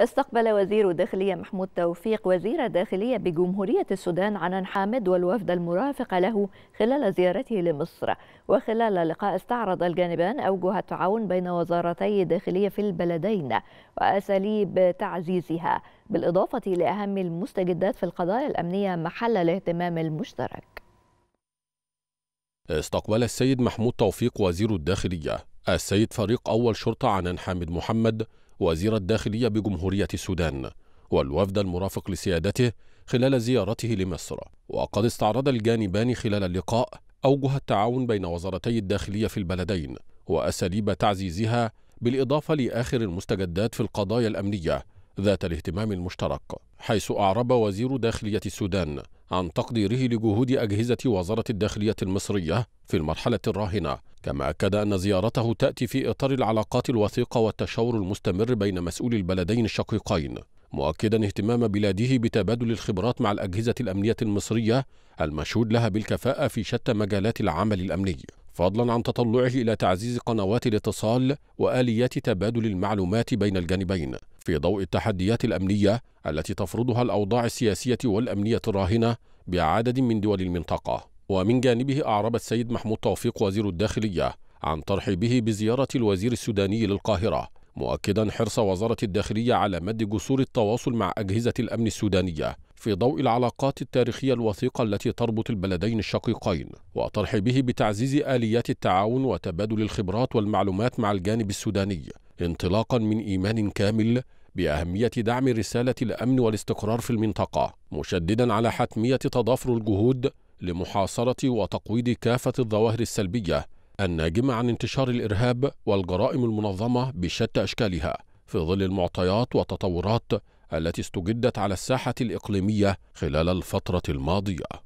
استقبل وزير الداخلية محمود توفيق وزير الداخلية بجمهورية السودان عنان حامد والوفد المرافق له خلال زيارته لمصر وخلال اللقاء استعرض الجانبان أوجه التعاون بين وزارتي الداخلية في البلدين وأساليب تعزيزها بالإضافة لأهم المستجدات في القضايا الأمنية محل الاهتمام المشترك استقبل السيد محمود توفيق وزير الداخلية السيد فريق أول شرطة عنان حامد محمد وزير الداخلية بجمهورية السودان والوفد المرافق لسيادته خلال زيارته لمصر وقد استعرض الجانبان خلال اللقاء أوجه التعاون بين وزارتي الداخلية في البلدين وأساليب تعزيزها بالإضافة لآخر المستجدات في القضايا الأمنية ذات الاهتمام المشترك حيث أعرب وزير داخلية السودان عن تقديره لجهود أجهزة وزارة الداخلية المصرية في المرحلة الراهنة كما أكد أن زيارته تأتي في إطار العلاقات الوثيقة والتشاور المستمر بين مسؤولي البلدين الشقيقين مؤكدا اهتمام بلاده بتبادل الخبرات مع الأجهزة الأمنية المصرية المشهود لها بالكفاءة في شتى مجالات العمل الأمني فضلا عن تطلعه إلى تعزيز قنوات الاتصال وآليات تبادل المعلومات بين الجانبين في ضوء التحديات الأمنية التي تفرضها الأوضاع السياسية والأمنية الراهنة بعدد من دول المنطقة ومن جانبه أعرب السيد محمود توفيق وزير الداخلية عن ترحيبه بزيارة الوزير السوداني للقاهرة مؤكدا حرص وزارة الداخلية على مد جسور التواصل مع أجهزة الأمن السودانية في ضوء العلاقات التاريخية الوثيقة التي تربط البلدين الشقيقين وترحيبه بتعزيز آليات التعاون وتبادل الخبرات والمعلومات مع الجانب السوداني انطلاقا من ايمان كامل باهميه دعم رساله الامن والاستقرار في المنطقه مشددا على حتميه تضافر الجهود لمحاصره وتقويض كافه الظواهر السلبيه الناجمه عن انتشار الارهاب والجرائم المنظمه بشتى اشكالها في ظل المعطيات والتطورات التي استجدت على الساحه الاقليميه خلال الفتره الماضيه